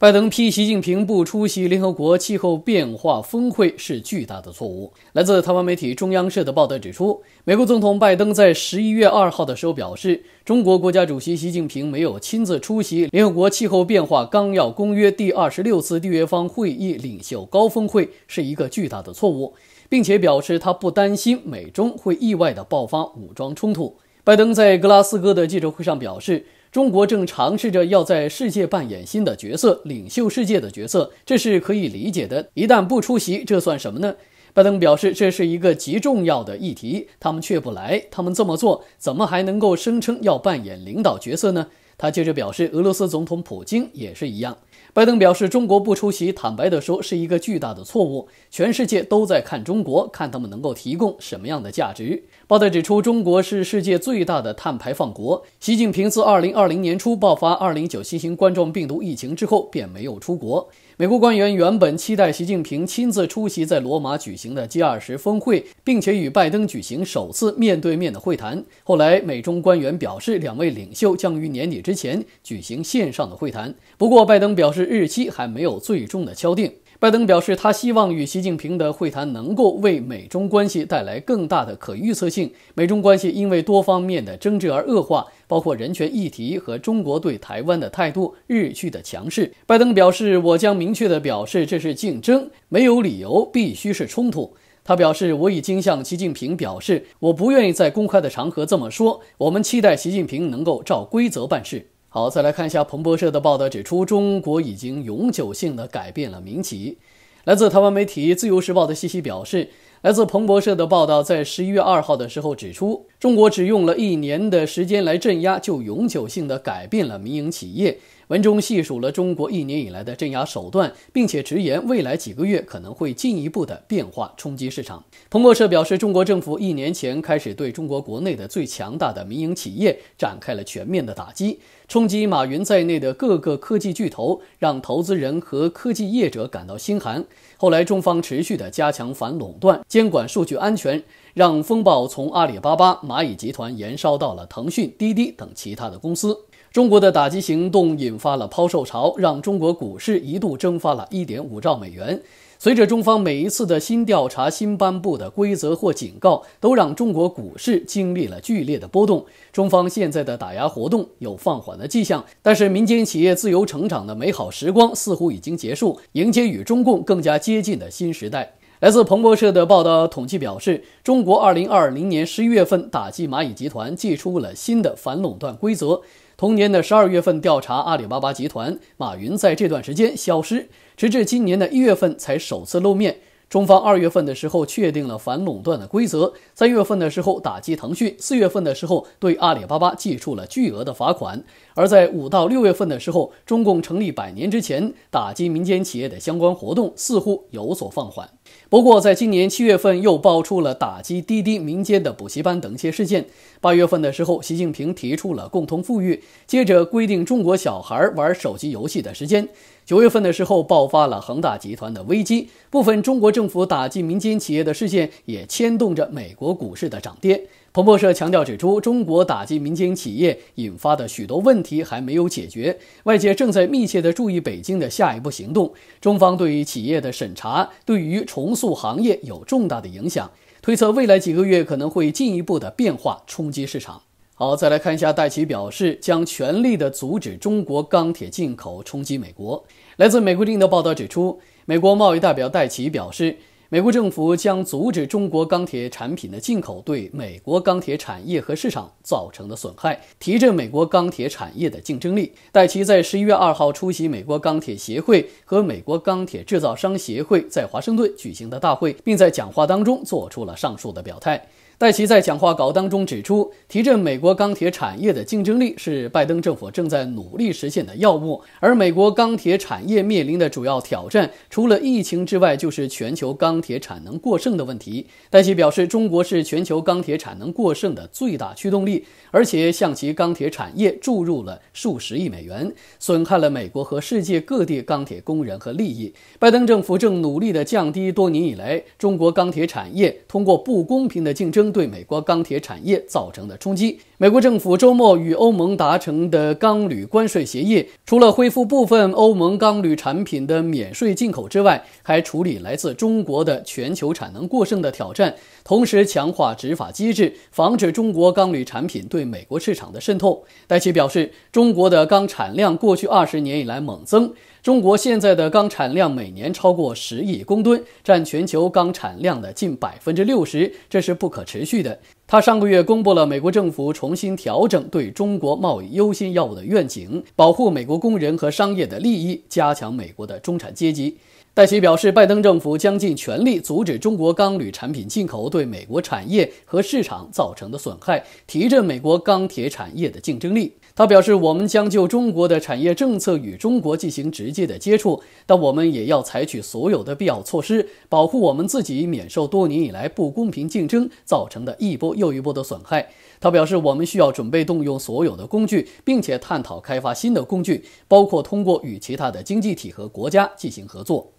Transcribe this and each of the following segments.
拜登批习近平不出席联合国气候变化峰会是巨大的错误。来自台湾媒体中央社的报道指出，美国总统拜登在十一月二号的时候表示，中国国家主席习近平没有亲自出席联合国气候变化纲要公约第二十六次缔约方会议领袖高峰会是一个巨大的错误，并且表示他不担心美中会意外的爆发武装冲突。拜登在格拉斯哥的记者会上表示。中国正尝试着要在世界扮演新的角色，领袖世界的角色，这是可以理解的。一旦不出席，这算什么呢？拜登表示这是一个极重要的议题，他们却不来，他们这么做，怎么还能够声称要扮演领导角色呢？他接着表示，俄罗斯总统普京也是一样。拜登表示，中国不出席，坦白地说是一个巨大的错误。全世界都在看中国，看他们能够提供什么样的价值。报道指出，中国是世界最大的碳排放国。习近平自2020年初爆发2 0 9新型冠状病毒疫情之后，便没有出国。美国官员原本期待习近平亲自出席在罗马举行的 G20 峰会，并且与拜登举行首次面对面的会谈。后来，美中官员表示，两位领袖将于年底之前举行线上的会谈。不过，拜登表示，日期还没有最终的敲定。拜登表示，他希望与习近平的会谈能够为美中关系带来更大的可预测性。美中关系因为多方面的争执而恶化，包括人权议题和中国对台湾的态度日趋的强势。拜登表示，我将明确地表示，这是竞争，没有理由必须是冲突。他表示，我已经向习近平表示，我不愿意在公开的场合这么说。我们期待习近平能够照规则办事。好，再来看一下彭博社的报道，指出中国已经永久性的改变了民企。来自台湾媒体《自由时报》的信息表示，来自彭博社的报道在十一月二号的时候指出，中国只用了一年的时间来镇压，就永久性的改变了民营企业。文中细数了中国一年以来的镇压手段，并且直言未来几个月可能会进一步的变化冲击市场。彭博社表示，中国政府一年前开始对中国国内的最强大的民营企业展开了全面的打击，冲击马云在内的各个科技巨头，让投资人和科技业者感到心寒。后来，中方持续的加强反垄断监管、数据安全，让风暴从阿里巴巴、蚂蚁集团延烧到了腾讯、滴滴等其他的公司。中国的打击行动引发了抛售潮，让中国股市一度蒸发了一点五兆美元。随着中方每一次的新调查、新颁布的规则或警告，都让中国股市经历了剧烈的波动。中方现在的打压活动有放缓的迹象，但是民间企业自由成长的美好时光似乎已经结束，迎接与中共更加接近的新时代。来自彭博社的报道统计表示，中国二零二零年十一月份打击蚂蚁集团，寄出了新的反垄断规则。同年的十二月份调查阿里巴巴集团，马云在这段时间消失，直至今年的一月份才首次露面。中方二月份的时候确定了反垄断的规则，三月份的时候打击腾讯，四月份的时候对阿里巴巴寄出了巨额的罚款。而在五到六月份的时候，中共成立百年之前打击民间企业的相关活动似乎有所放缓。不过，在今年七月份又爆出了打击滴滴、民间的补习班等一些事件。八月份的时候，习近平提出了共同富裕，接着规定中国小孩玩手机游戏的时间。九月份的时候，爆发了恒大集团的危机，部分中国政府打击民间企业的事件也牵动着美国股市的涨跌。彭博社强调指出，中国打击民间企业引发的许多问题还没有解决，外界正在密切的注意北京的下一步行动。中方对于企业的审查，对于重塑行业有重大的影响，推测未来几个月可能会进一步的变化冲击市场。好，再来看一下戴奇表示将全力的阻止中国钢铁进口冲击美国。来自美国《另》的报道指出，美国贸易代表戴奇表示。美国政府将阻止中国钢铁产品的进口，对美国钢铁产业和市场造成的损害，提振美国钢铁产业的竞争力。戴奇在十一月二号出席美国钢铁协会和美国钢铁制造商协会在华盛顿举行的大会，并在讲话当中做出了上述的表态。戴奇在讲话稿当中指出，提振美国钢铁产业的竞争力是拜登政府正在努力实现的要务。而美国钢铁产业面临的主要挑战，除了疫情之外，就是全球钢铁产能过剩的问题。戴奇表示，中国是全球钢铁产能过剩的最大驱动力，而且向其钢铁产业注入了数十亿美元，损害了美国和世界各地钢铁工人和利益。拜登政府正努力地降低多年以来中国钢铁产业通过不公平的竞争。对美国钢铁产业造成的冲击。美国政府周末与欧盟达成的钢铝关税协议，除了恢复部分欧盟钢铝产品的免税进口之外，还处理来自中国的全球产能过剩的挑战，同时强化执法机制，防止中国钢铝产品对美国市场的渗透。戴奇表示，中国的钢产量过去二十年以来猛增。中国现在的钢产量每年超过十亿公吨，占全球钢产量的近百分之六十，这是不可持续的。他上个月公布了美国政府重新调整对中国贸易优先药物的愿景，保护美国工人和商业的利益，加强美国的中产阶级。戴奇表示，拜登政府将尽全力阻止中国钢铝产品进口对美国产业和市场造成的损害，提振美国钢铁产业的竞争力。他表示，我们将就中国的产业政策与中国进行直接的接触，但我们也要采取所有的必要措施，保护我们自己免受多年以来不公平竞争造成的一波又一波的损害。他表示，我们需要准备动用所有的工具，并且探讨开发新的工具，包括通过与其他的经济体和国家进行合作。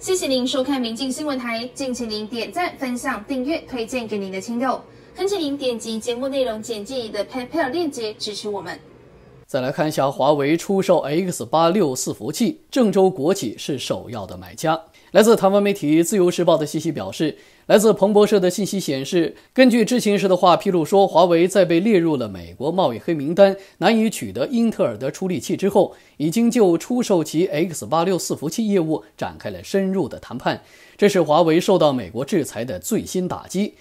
谢谢您收看民进新闻台，敬请您点赞、分享、订阅、推荐给您的亲友，恳请您点击节目内容简介的 PayPal 链接支持我们。再来看一下华为出售 X 八六伺服务器，郑州国企是首要的买家。来自台湾媒体《自由时报》的信息表示，来自彭博社的信息显示，根据知情时的话披露说，华为在被列入了美国贸易黑名单，难以取得英特尔的处理器之后，已经就出售其 X 八六伺服务器业务展开了深入的谈判。这是华为受到美国制裁的最新打击。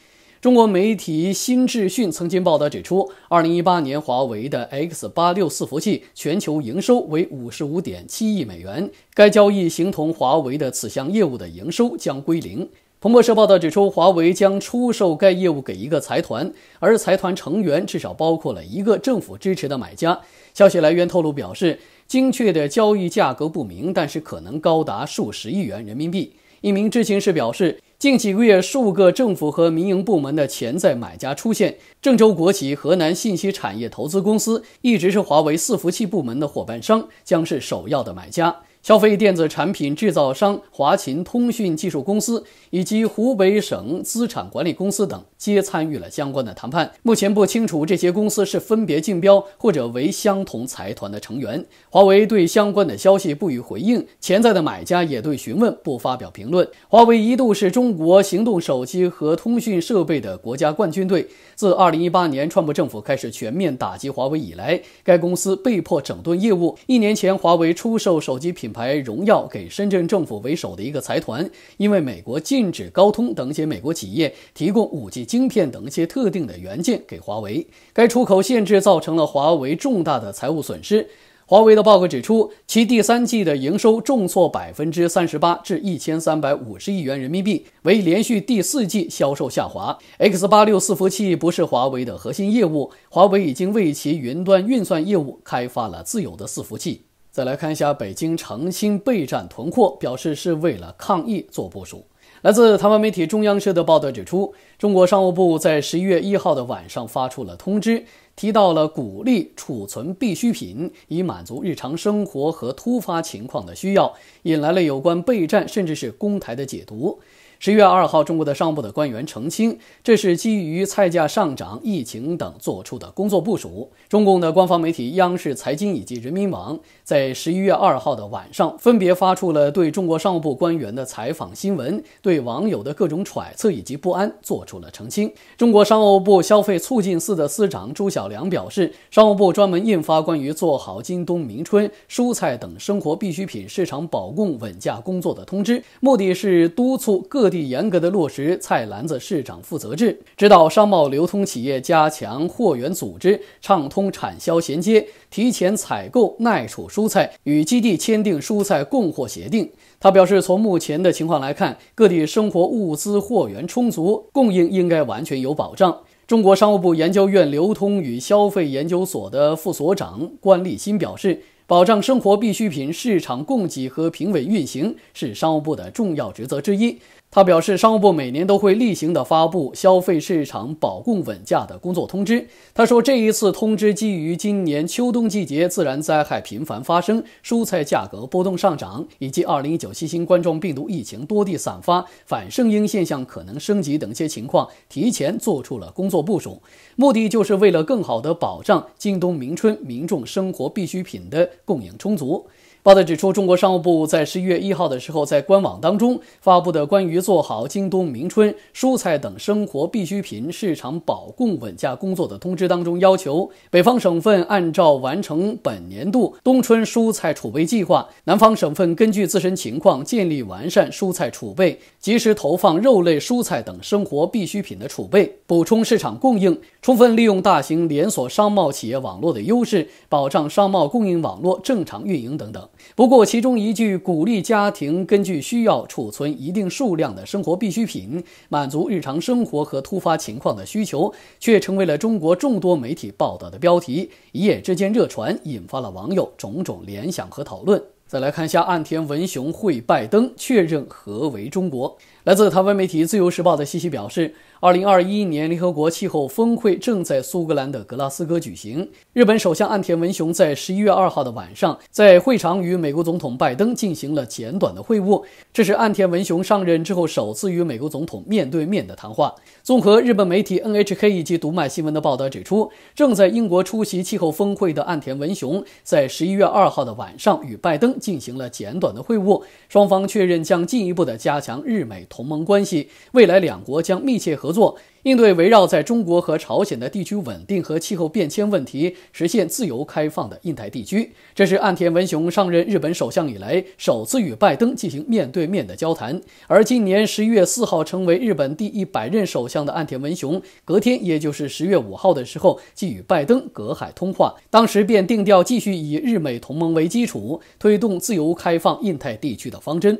中国媒体新智讯曾经报道指出，二零一八年华为的 X 八六伺服务器全球营收为五十五点七亿美元。该交易形同华为的此项业务的营收将归零。彭博社报道指出，华为将出售该业务给一个财团，而财团成员至少包括了一个政府支持的买家。消息来源透露表示，精确的交易价格不明，但是可能高达数十亿元人民币。一名知情人士表示。近几个月，数个政府和民营部门的潜在买家出现。郑州国企河南信息产业投资公司一直是华为伺服器部门的伙伴商，将是首要的买家。消费电子产品制造商华勤通讯技术公司以及湖北省资产管理公司等皆参与了相关的谈判。目前不清楚这些公司是分别竞标，或者为相同财团的成员。华为对相关的消息不予回应，潜在的买家也对询问不发表评论。华为一度是中国行动手机和通讯设备的国家冠军队。自2018年川普政府开始全面打击华为以来，该公司被迫整顿业务。一年前，华为出售手机品牌。牌荣耀给深圳政府为首的一个财团，因为美国禁止高通等一些美国企业提供五 G 晶片等一些特定的元件给华为，该出口限制造成了华为重大的财务损失。华为的报告指出，其第三季的营收重挫百分之三十八至一千三百五十亿元人民币，为连续第四季销售下滑。X 八六伺服器不是华为的核心业务，华为已经为其云端运算业务开发了自有的伺服器。再来看一下，北京长兴备战囤货，表示是为了抗疫做部署。来自台湾媒体中央社的报道指出，中国商务部在十一月一号的晚上发出了通知，提到了鼓励储存必需品，以满足日常生活和突发情况的需要，引来了有关备战甚至是攻台的解读。十一月二号，中国的商务部的官员澄清，这是基于菜价上涨、疫情等做出的工作部署。中共的官方媒体央视财经以及人民网在十一月二号的晚上，分别发出了对中国商务部官员的采访新闻，对网友的各种揣测以及不安做出了澄清。中国商务部消费促进司的司长朱晓良表示，商务部专门印发关于做好京东、明春蔬菜等生活必需品市场保供稳价工作的通知，目的是督促各。各地严格的落实菜篮子市场负责制，指导商贸流通企业加强货源组织，畅通产销衔接，提前采购耐储蔬菜，与基地签订蔬菜供货协定。他表示，从目前的情况来看，各地生活物资货源充足，供应应该完全有保障。中国商务部研究院流通与消费研究所的副所长关立新表示，保障生活必需品市场供给和平稳运行是商务部的重要职责之一。他表示，商务部每年都会例行的发布消费市场保供稳价的工作通知。他说，这一次通知基于今年秋冬季节自然灾害频繁发生、蔬菜价格波动上涨，以及2019新型冠状病毒疫情多地散发、反声音现象可能升级等一些情况，提前做出了工作部署，目的就是为了更好的保障今冬明春民众生活必需品的供应充足。报道指出，中国商务部在十一月一号的时候，在官网当中发布的关于做好京东、明春蔬菜等生活必需品市场保供稳价工作的通知当中，要求北方省份按照完成本年度冬春蔬菜储备计划，南方省份根据自身情况建立完善蔬菜储备，及时投放肉类、蔬菜等生活必需品的储备，补充市场供应，充分利用大型连锁商贸企业网络的优势，保障商贸供应网络正常运营等等。不过，其中一句鼓励家庭根据需要储存一定数量的生活必需品，满足日常生活和突发情况的需求，却成为了中国众多媒体报道的标题，一夜之间热传，引发了网友种种联想和讨论。再来看一下，岸田文雄会拜登，确认何为中国。来自台湾媒体《自由时报》的信息表示，二零二一年联合国气候峰会正在苏格兰的格拉斯哥举行。日本首相岸田文雄在十一月二号的晚上，在会场与美国总统拜登进行了简短的会晤，这是岸田文雄上任之后首次与美国总统面对面的谈话。综合日本媒体 NHK 以及读卖新闻的报道指出，正在英国出席气候峰会的岸田文雄在十一月二号的晚上与拜登进行了简短的会晤，双方确认将进一步的加强日美。同盟关系，未来两国将密切合作，应对围绕在中国和朝鲜的地区稳定和气候变迁问题，实现自由开放的印太地区。这是岸田文雄上任日本首相以来，首次与拜登进行面对面的交谈。而今年十一月四号成为日本第一百任首相的岸田文雄，隔天也就是十月五号的时候，即与拜登隔海通话，当时便定调继续以日美同盟为基础，推动自由开放印太地区的方针。